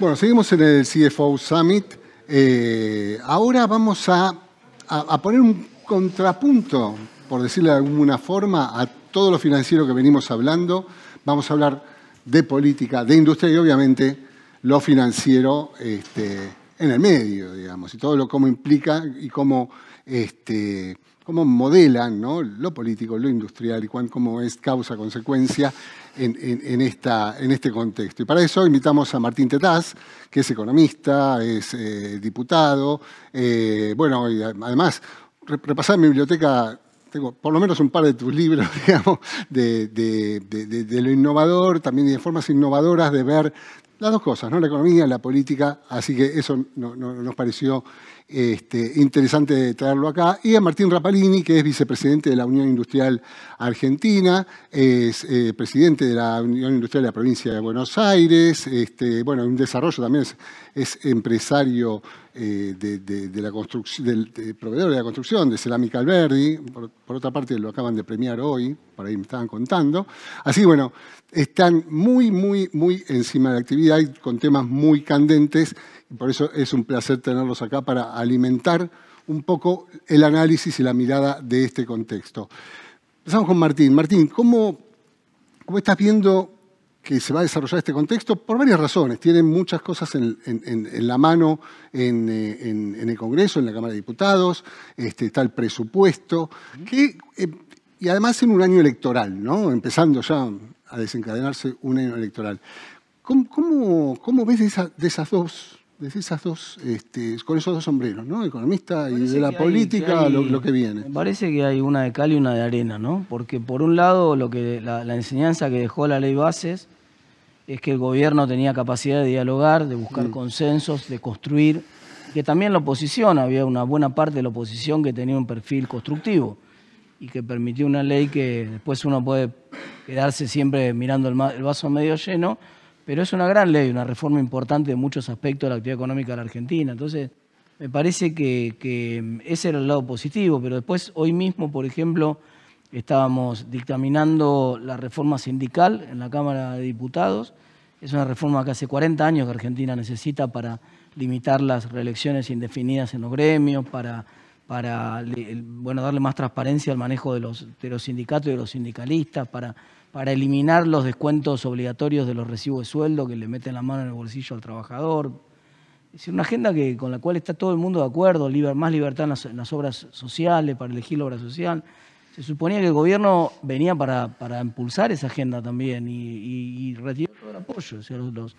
Bueno, seguimos en el CFO Summit. Eh, ahora vamos a, poner un contrapunto, por decirlo de alguna forma, a todo lo financiero que venimos hablando. Vamos a hablar de política, de industria y obviamente lo financiero este, en el medio, digamos, y todo lo cómo implica y cómo este, cómo modelan ¿no? lo político, lo industrial y cuán cómo es causa-consecuencia en, este contexto. Y para eso invitamos a Martín Tetaz, que es economista, es eh, diputado, eh, bueno, además, repasar mi biblioteca tengo por lo menos un par de tus libros, digamos, de, lo innovador, también de formas innovadoras de ver las dos cosas, ¿no? La economía, y la política, así que eso nos pareció este, interesante traerlo acá, y a Martín Rapalini, que es vicepresidente de la Unión Industrial Argentina, es eh, presidente de la Unión Industrial de la Provincia de Buenos Aires, este, bueno, en desarrollo también es, empresario eh, de, la construcción, del proveedor de la construcción, de Cerámica Alberdi, por, otra parte lo acaban de premiar hoy, por ahí me estaban contando. Así bueno, están muy, muy, muy encima de la actividad y con temas muy candentes por eso es un placer tenerlos acá para alimentar un poco el análisis y la mirada de este contexto. Empezamos con Martín. Martín, ¿cómo, estás viendo que se va a desarrollar este contexto? Por varias razones. Tienen muchas cosas en, la mano eh, en, el Congreso, en la Cámara de Diputados, este, está el presupuesto, eh, y además en un año electoral, ¿no? empezando ya a desencadenarse un año electoral. ¿Cómo, ves de, de esas dos es este, con esos dos sombreros, Economista y de la política, lo, que viene. parece que hay una de cal y una de arena, ¿no? Porque por un lado, lo que la, enseñanza que dejó la ley Bases es que el gobierno tenía capacidad de dialogar, de buscar consensos, de construir, que también la oposición, había una buena parte de la oposición que tenía un perfil constructivo y que permitió una ley que después uno puede quedarse siempre mirando el vaso medio lleno, pero es una gran ley, una reforma importante de muchos aspectos de la actividad económica de la Argentina. Entonces, me parece que, mm, ese era el lado positivo, pero después, hoy mismo, por ejemplo, estábamos dictaminando la reforma sindical en la Cámara de Diputados. Es una reforma que hace 40 años que Argentina necesita para limitar las reelecciones indefinidas en los gremios, para, darle más transparencia al manejo de los, de los sindicatos y de los sindicalistas, para para eliminar los descuentos obligatorios de los recibos de sueldo que le meten la mano en el bolsillo al trabajador. Es decir, una agenda que, con la cual está todo el mundo de acuerdo, más libertad en las, obras sociales, para elegir la obra social. Se suponía que el gobierno venía para, para impulsar esa agenda también y, y, retiró todo el apoyo. los,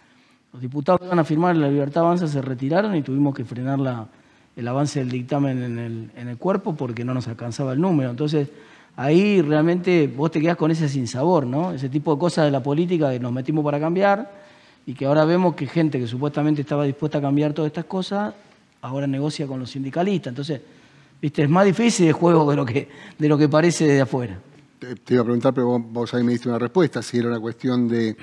diputados que iban a firmar la libertad avanza se retiraron y tuvimos que frenar la, el avance del dictamen en el, en el cuerpo porque no nos alcanzaba el número. Entonces, ahí realmente vos te quedás con ese sinsabor, ¿no? Ese tipo de cosas de la política que nos metimos para cambiar y que ahora vemos que gente que supuestamente estaba dispuesta a cambiar todas estas cosas, ahora negocia con los sindicalistas. Entonces, viste, es más difícil el juego de lo que, de lo que parece desde afuera. Te, iba a preguntar, pero vos, ahí me diste una respuesta, si era una cuestión de,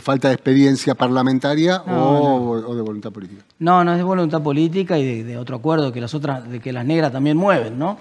falta de experiencia parlamentaria o, de voluntad política. No, no es de voluntad política y de, otro acuerdo que las otras, de que las negras también mueven, ¿no?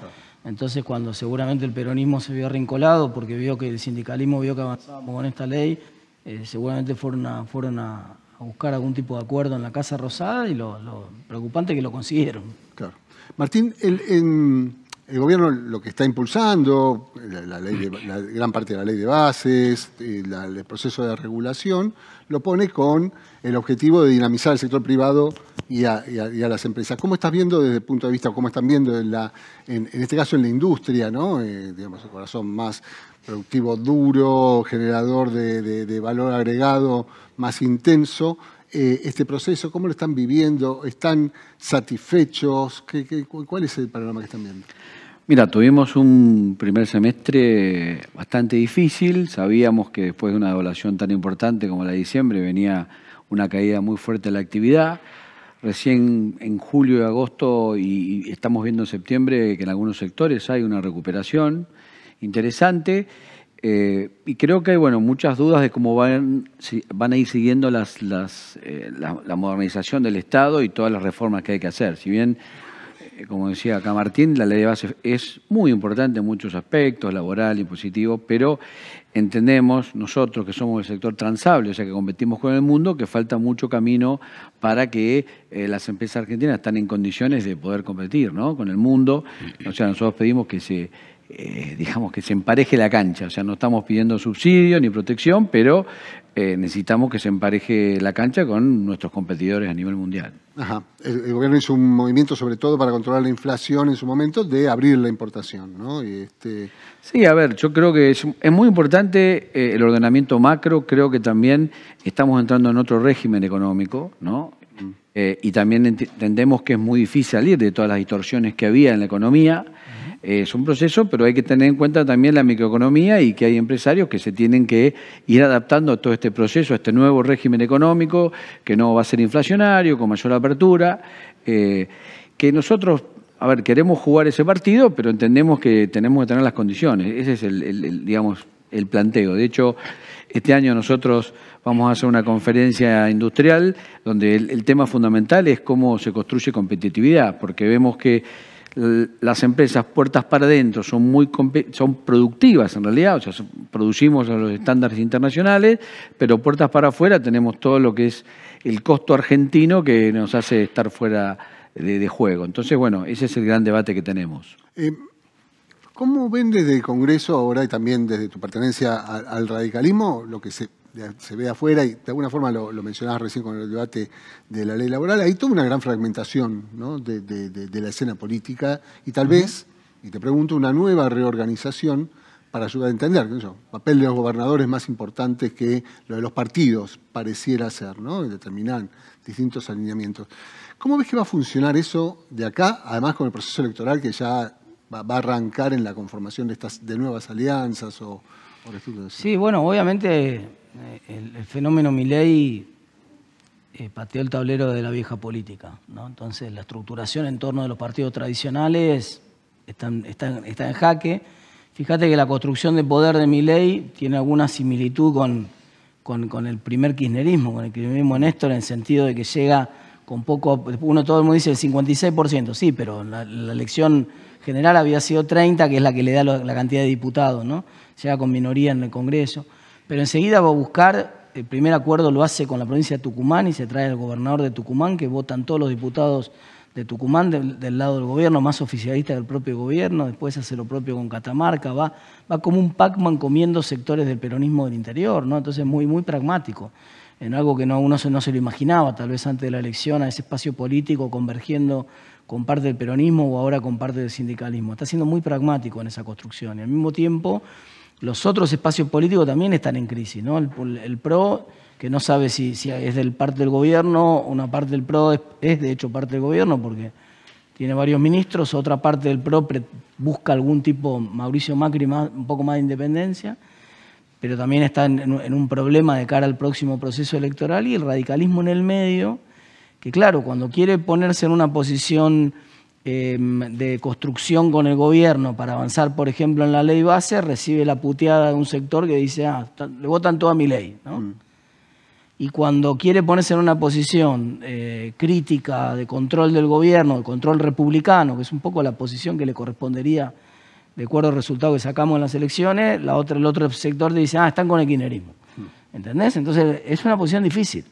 Entonces, cuando seguramente el peronismo se vio arrincolado porque vio que el sindicalismo vio que avanzábamos con esta ley, eh, seguramente fueron, a, fueron a, buscar algún tipo de acuerdo en la Casa Rosada y lo, preocupante es que lo consiguieron. Claro. Martín, el, gobierno lo que está impulsando, la, ley de, la, gran parte de la ley de bases, el proceso de regulación, lo pone con el objetivo de dinamizar el sector privado y a, las empresas. ¿Cómo estás viendo desde el punto de vista, cómo están viendo en, la, en, este caso en la industria, ¿no? Eh, digamos, el corazón más productivo duro, generador de, valor agregado más intenso, eh, este proceso? ¿Cómo lo están viviendo? ¿Están satisfechos? cuál es el panorama que están viendo? Mira, tuvimos un primer semestre bastante difícil. Sabíamos que después de una evaluación tan importante como la de diciembre venía una caída muy fuerte de la actividad. Recién en julio y agosto, y estamos viendo en septiembre que en algunos sectores hay una recuperación interesante. Eh, y creo que hay bueno, muchas dudas de cómo van, van a ir siguiendo las, las, eh, la, modernización del Estado y todas las reformas que hay que hacer. Si bien, eh, como decía acá Martín, la ley de base es muy importante en muchos aspectos, laboral, y positivo, pero entendemos nosotros que somos el sector transable, o sea que competimos con el mundo, que falta mucho camino para que eh, las empresas argentinas están en condiciones de poder competir ¿no? con el mundo. O sea, nosotros pedimos que se, eh, digamos, que se empareje la cancha. O sea, no estamos pidiendo subsidio ni protección, pero eh, necesitamos que se empareje la cancha con nuestros competidores a nivel mundial. Ajá. El, gobierno hizo un movimiento sobre todo para controlar la inflación en su momento de abrir la importación, ¿no? Este, sí, a ver, yo creo que es, muy importante eh, el ordenamiento macro, creo que también estamos entrando en otro régimen económico, ¿no? Mm. Eh, y también entendemos que es muy difícil salir de todas las distorsiones que había en la economía es eh, un proceso, pero hay que tener en cuenta también la microeconomía y que hay empresarios que se tienen que ir adaptando a todo este proceso, a este nuevo régimen económico, que no va a ser inflacionario, con mayor apertura, eh, que nosotros, a ver, queremos jugar ese partido, pero entendemos que tenemos que tener las condiciones. Ese es el, digamos, el planteo. De hecho, este año nosotros vamos a hacer una conferencia industrial donde el tema fundamental es cómo se construye competitividad, porque vemos que las empresas puertas para adentro son muy son productivas en realidad, o sea, producimos a los estándares internacionales, pero puertas para afuera tenemos todo lo que es el costo argentino que nos hace estar fuera de, juego. Entonces, bueno, ese es el gran debate que tenemos. Eh, ¿Cómo ven desde el Congreso ahora y también desde tu pertenencia al radicalismo lo que se se ve afuera, y de alguna forma lo, mencionabas recién con el debate de la ley laboral, hay toda una gran fragmentación de, la escena política y tal vez, y te pregunto, una nueva reorganización para ayudar a entender, ¿no? papel de los gobernadores más importante que lo de los partidos pareciera ser, ¿no? determinar distintos alineamientos. ¿Cómo ves que va a funcionar eso de acá, además con el proceso electoral que ya va, a arrancar en la conformación de, estas, nuevas alianzas o Sí, bueno, obviamente eh, el, fenómeno Milei eh, pateó el tablero de la vieja política. ¿no? Entonces, la estructuración en torno de los partidos tradicionales está, en jaque. Fíjate que la construcción de poder de Milei tiene alguna similitud con, el primer kirchnerismo, con el kirchnerismo de Néstor, en el sentido de que llega con poco. Uno todo el mundo dice el 56%, sí, pero la, la elección general había sido 30, que es la que le da la cantidad de diputados, ¿no? Llega con minoría en el Congreso. Pero enseguida va a buscar, el primer acuerdo lo hace con la provincia de Tucumán y se trae al gobernador de Tucumán, que votan todos los diputados de Tucumán del, lado del gobierno, más oficialista del propio gobierno, después hace lo propio con Catamarca, va, va como un Pac-Man comiendo sectores del peronismo del interior, ¿no? Entonces muy, muy pragmático, en algo que no, uno no se lo imaginaba, tal vez antes de la elección, a ese espacio político convergiendo con parte del peronismo o ahora con parte del sindicalismo. Está siendo muy pragmático en esa construcción y al mismo tiempo los otros espacios políticos también están en crisis, ¿no? El, PRO, que no sabe si, si, es del parte del gobierno, una parte del PRO es, de hecho parte del gobierno porque tiene varios ministros, otra parte del PRO busca algún tipo, Mauricio Macri, un poco más de independencia, pero también está en un problema de cara al próximo proceso electoral y el radicalismo en el medio, que claro, cuando quiere ponerse en una posición Em, de construcción con el gobierno para avanzar, por ejemplo, en la ley base, recibe la puteada de un sector que dice, ah, le votan toda mi ley. Mm. Y cuando quiere ponerse en una posición eh, crítica de control del gobierno, de control republicano, que es un poco la posición que le correspondería de acuerdo al resultado que sacamos en las elecciones, la otra, el otro sector dice, ah, están con el mm. ¿Entendés? Entonces es una posición difícil,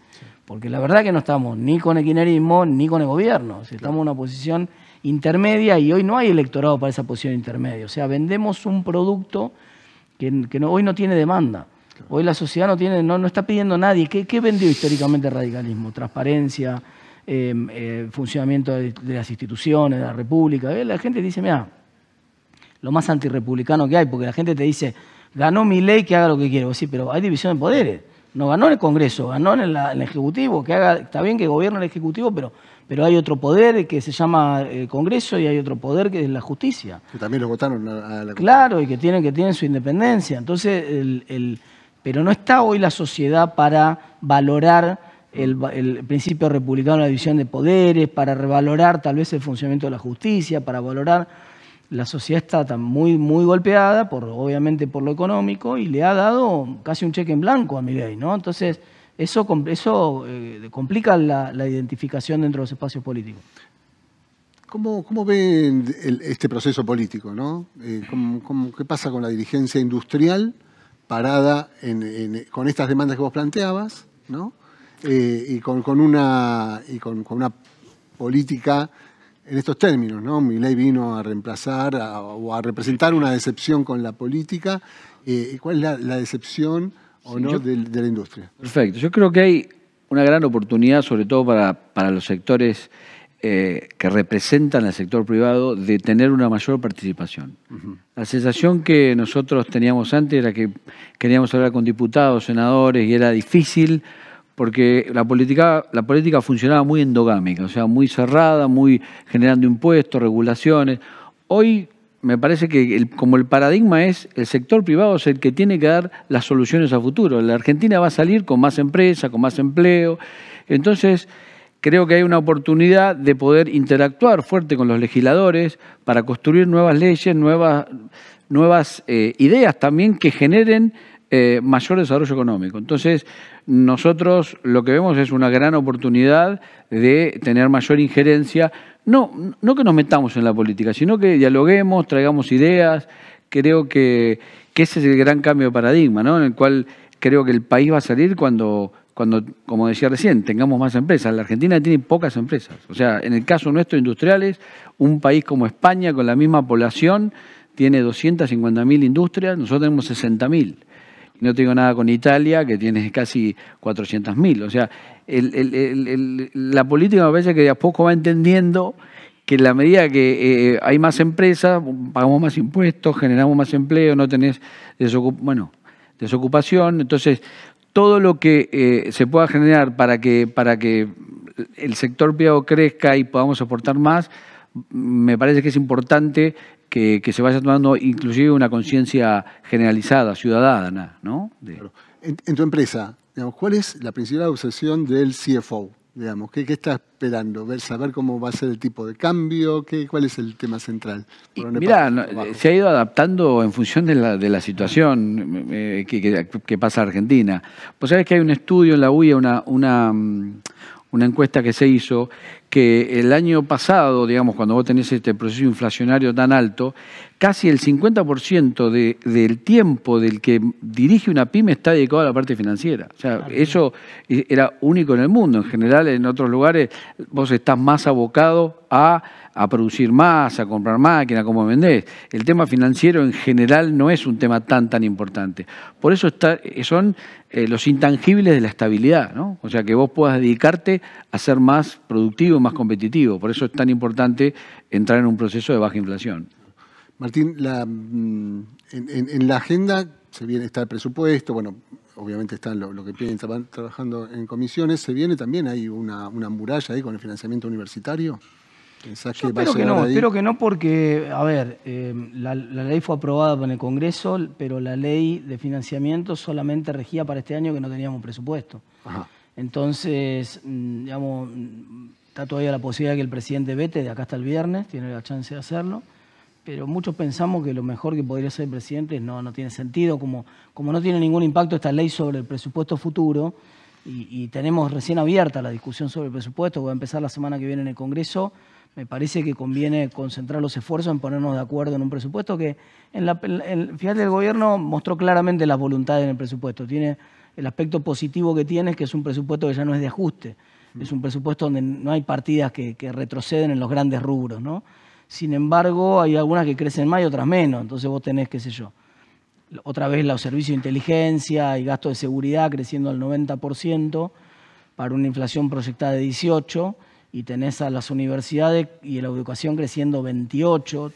porque la verdad que no estamos ni con el ni con el gobierno, estamos en una posición intermedia y hoy no hay electorado para esa posición intermedia. O sea, vendemos un producto que, hoy no tiene demanda. Hoy la sociedad no, tiene, no, está pidiendo a nadie. ¿Qué, vendió históricamente el radicalismo? Transparencia, em, eh, funcionamiento de, las instituciones, de la república. Eh, la gente dice, mira, lo más antirrepublicano que hay, porque la gente te dice, ganó mi ley, que haga lo que quiero. Sí, pero hay división de poderes. No ganó en el Congreso, ganó en, el Ejecutivo, que haga, está bien que gobierne el Ejecutivo, pero pero hay otro poder que se llama eh, Congreso y hay otro poder que es la justicia. Que también lo votaron a la Claro, y que tienen, que tienen su independencia. Entonces, el, pero no está hoy la sociedad para valorar el, principio republicano de la división de poderes, para revalorar tal vez el funcionamiento de la justicia, para valorar la sociedad está muy, muy golpeada, por, obviamente por lo económico, y le ha dado casi un cheque en blanco a Miguel. ¿no? Entonces, eso, eso eh, complica la, identificación dentro de los espacios políticos. ¿Cómo, ven este proceso político? Eh, qué pasa con la dirigencia industrial parada con estas demandas que vos planteabas ¿no? Eh, y, con, una, con, una política en estos términos, ¿no? ley vino a reemplazar o a representar una decepción con la política. ¿Cuál es la, la, decepción o no de, la industria. Perfecto. Yo creo que hay una gran oportunidad, sobre todo para, los sectores eh, que representan al sector privado, de tener una mayor participación. La sensación que nosotros teníamos antes era que queríamos hablar con diputados, senadores, y era difícil porque la política, la política funcionaba muy endogámica, o sea, muy cerrada, muy generando impuestos, regulaciones. Hoy me parece que como el paradigma es el sector privado es el que tiene que dar las soluciones a futuro. La Argentina va a salir con más empresas, con más empleo. Entonces, creo que hay una oportunidad de poder interactuar fuerte con los legisladores para construir nuevas leyes, nuevas, eh, ideas también que generen eh, mayor desarrollo económico. Entonces, nosotros lo que vemos es una gran oportunidad de tener mayor injerencia, no, no que nos metamos en la política, sino que dialoguemos, traigamos ideas. Creo que, ese es el gran cambio de paradigma, ¿no? en el cual creo que el país va a salir cuando, cuando, como decía recién, tengamos más empresas. La Argentina tiene pocas empresas. O sea, en el caso nuestro, industriales, un país como España, con la misma población, tiene 250.000 industrias, nosotros tenemos 60.000 no tengo nada con Italia, que tiene casi 400.000. O sea, la política me parece que de a poco va entendiendo que en la medida que eh, hay más empresas, pagamos más impuestos, generamos más empleo, no tenés bueno, desocupación. Entonces, todo lo que eh, se pueda generar para que, para que el sector privado crezca y podamos aportar más, me parece que es importante que, se vaya tomando inclusive una conciencia generalizada, ciudadana, ¿no? Claro. En, tu empresa, digamos, ¿cuál es la principal obsesión del CFO? Digamos, ¿qué, está esperando? Ver, saber cómo va a ser el tipo de cambio, qué, cuál es el tema central. Mira, eh, se ha ido adaptando en función de la, de la situación eh, eh, que, pasa en Argentina. Pues sabes que hay un estudio en la UIA, una, una mm, una encuesta que se hizo, que el año pasado, digamos, cuando vos tenés este proceso inflacionario tan alto, casi el 50% de, del tiempo del que dirige una pyme está dedicado a la parte financiera. O sea, eso era único en el mundo. En general, en otros lugares, vos estás más abocado a, a producir más, a comprar máquinas, cómo vendés. El tema financiero en general no es un tema tan, tan importante. Por eso está, son eh, los intangibles de la estabilidad, ¿no? O sea, que vos puedas dedicarte a ser más productivo, más competitivo. Por eso es tan importante entrar en un proceso de baja inflación. Martín, la, mm, en, la agenda se viene, está el presupuesto, bueno, obviamente están lo, que piensan, trabajando en comisiones, se viene también, hay una, una muralla ahí con el financiamiento universitario espero que no, porque, a ver, eh, la, ley fue aprobada por el Congreso, pero la ley de financiamiento solamente regía para este año que no teníamos presupuesto. Entonces, mm, digamos, mm, está todavía la posibilidad de que el presidente vete de acá hasta el viernes, tiene la chance de hacerlo, pero muchos pensamos que lo mejor que podría ser el presidente no, no tiene sentido, como, como no tiene ningún impacto esta ley sobre el presupuesto futuro, y, y tenemos recién abierta la discusión sobre el presupuesto, que va a empezar la semana que viene en el Congreso, me parece que conviene concentrar los esfuerzos en ponernos de acuerdo en un presupuesto que, en la, del gobierno mostró claramente las voluntades en el presupuesto. Tiene el aspecto positivo que tiene es que es un presupuesto que ya no es de ajuste, mm. es un presupuesto donde no hay partidas que, retroceden en los grandes rubros, ¿no? Sin embargo, hay algunas que crecen más y otras menos, entonces vos tenés, qué sé yo, otra vez los servicios de inteligencia y gastos de seguridad creciendo al 90% para una inflación proyectada de 18%, y tenés a las universidades y la educación creciendo 28.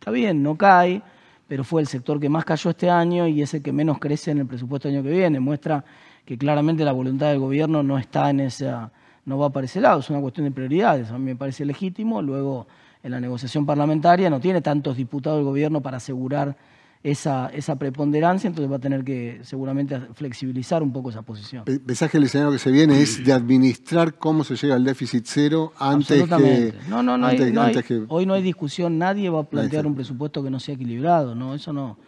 Está bien, no cae, pero fue el sector que más cayó este año y es el que menos crece en el presupuesto del año que viene. Muestra que claramente la voluntad del gobierno no está en esa, no va para ese lado, es una cuestión de prioridades, a mí me parece legítimo. Luego, en la negociación parlamentaria no tiene tantos diputados del gobierno para asegurar esa, esa preponderancia, entonces va a tener que seguramente flexibilizar un poco esa posición. el mensaje del escenario que se viene es de administrar cómo se llega al déficit cero antes que... No, no, no, hoy no hay discusión, nadie va a plantear un presupuesto que no sea equilibrado, no, eso no,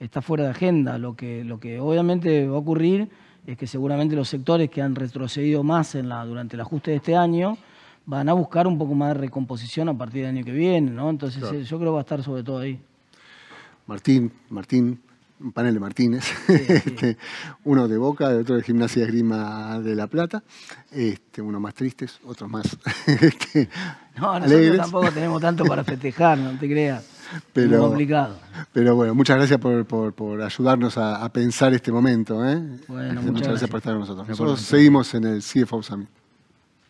está fuera de agenda. Lo que, lo que obviamente va a ocurrir es que seguramente los sectores que han retrocedido más en la, durante el ajuste de este año van a buscar un poco más de recomposición a partir del año que viene, ¿no? Entonces eh, yo creo que va a estar sobre todo ahí. Martín, Martín, un panel de Martínez, este, uno de Boca, otro de Gimnasia Grima de La Plata, este, uno más tristes, otros más este, No, nosotros tampoco tenemos tanto para festejar, no te creas. Pero, es complicado. Pero bueno, muchas gracias por, ayudarnos a, pensar este momento. ¿eh? Bueno, este, muchas, gracias, por estar con nosotros. Nosotros seguimos en el CFO Summit.